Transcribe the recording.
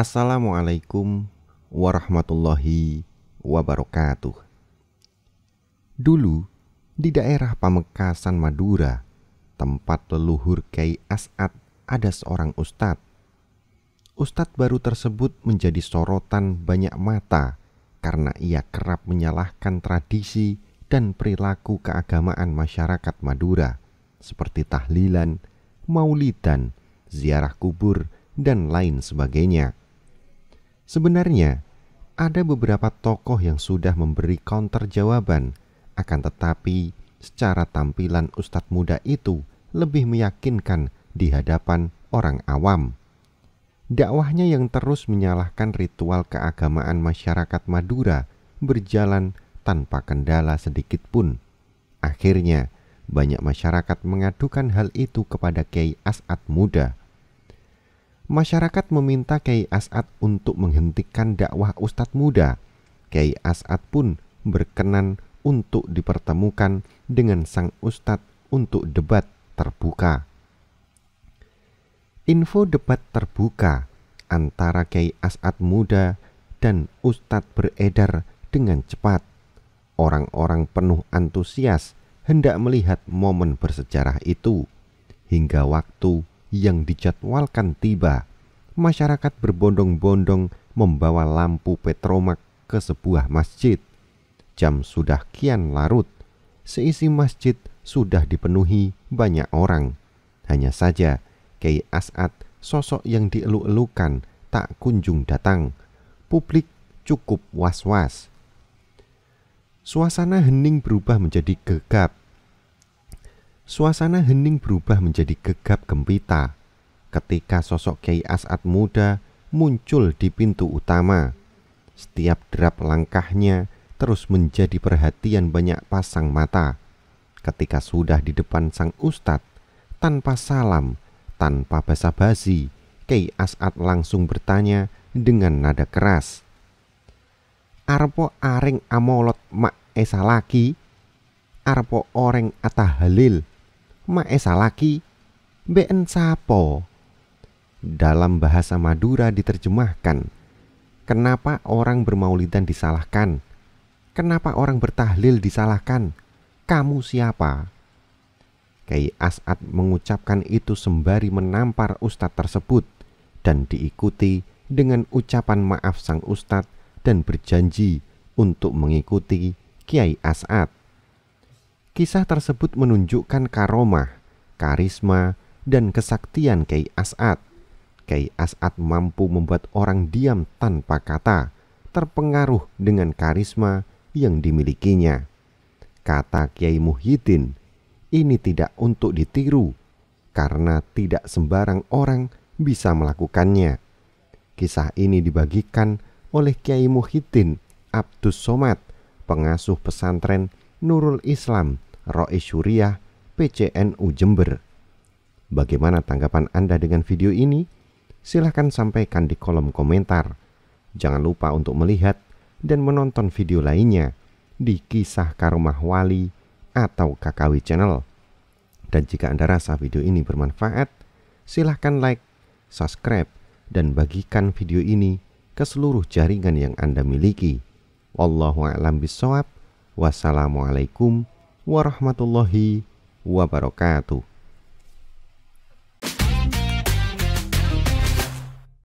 Assalamualaikum warahmatullahi wabarakatuh. Dulu di daerah Pamekasan Madura, tempat leluhur Kiai As'ad ada seorang ustadz. Ustadz baru tersebut menjadi sorotan banyak mata karena ia kerap menyalahkan tradisi dan perilaku keagamaan masyarakat Madura seperti tahlilan, maulidan, ziarah kubur, dan lain sebagainya. Sebenarnya, ada beberapa tokoh yang sudah memberi counter jawaban, akan tetapi secara tampilan ustadz muda itu lebih meyakinkan di hadapan orang awam. Dakwahnya yang terus menyalahkan ritual keagamaan masyarakat Madura berjalan tanpa kendala sedikit pun. Akhirnya, banyak masyarakat mengadukan hal itu kepada Kiai As'ad muda masyarakat meminta Kiai As'ad untuk menghentikan dakwah ustadz muda. Kiai As'ad pun berkenan untuk dipertemukan dengan sang ustadz untuk debat terbuka. Info debat terbuka antara Kiai As'ad muda dan ustadz beredar dengan cepat. Orang-orang penuh antusias hendak melihat momen bersejarah itu hingga waktu yang dijadwalkan tiba masyarakat berbondong-bondong membawa lampu petromak ke sebuah masjid. Jam sudah kian larut, seisi masjid sudah dipenuhi banyak orang. Hanya saja, Kiai As'ad sosok yang dieluk-elukan tak kunjung datang. Publik cukup was-was. Suasana hening berubah menjadi gegap. Suasana hening berubah menjadi gegap gempita ketika sosok Kiai As'ad muda muncul di pintu utama. Setiap derap langkahnya terus menjadi perhatian banyak pasang mata. Ketika sudah di depan sang ustadz, tanpa salam, tanpa basa-basi, Kiai As'ad langsung bertanya dengan nada keras. Arpo areng amolot mak esa laki, arpo oreng halil, mak esa laki, been sapo dalam bahasa Madura diterjemahkan. Kenapa orang bermaulidan disalahkan? Kenapa orang bertahlil disalahkan? Kamu siapa? Kiai As'ad mengucapkan itu sembari menampar ustadz tersebut dan diikuti dengan ucapan maaf sang ustadz dan berjanji untuk mengikuti Kiai As'ad. Kisah tersebut menunjukkan karomah, karisma, dan kesaktian Kiai As'ad Kiai As'ad mampu membuat orang diam tanpa kata, terpengaruh dengan karisma yang dimilikinya. Kata Kiai Muhyiddin, ini tidak untuk ditiru karena tidak sembarang orang bisa melakukannya. Kisah ini dibagikan oleh Kiai Muhyiddin Abdus Somad, pengasuh pesantren Nurul Islam Rois Syuriah PCNU Jember. Bagaimana tanggapan Anda dengan video ini? silahkan sampaikan di kolom komentar. Jangan lupa untuk melihat dan menonton video lainnya di Kisah Karumah Wali atau KKW Channel. Dan jika Anda rasa video ini bermanfaat, silahkan like, subscribe, dan bagikan video ini ke seluruh jaringan yang Anda miliki. Wallahu a'lam bishawab. Wassalamualaikum warahmatullahi wabarakatuh.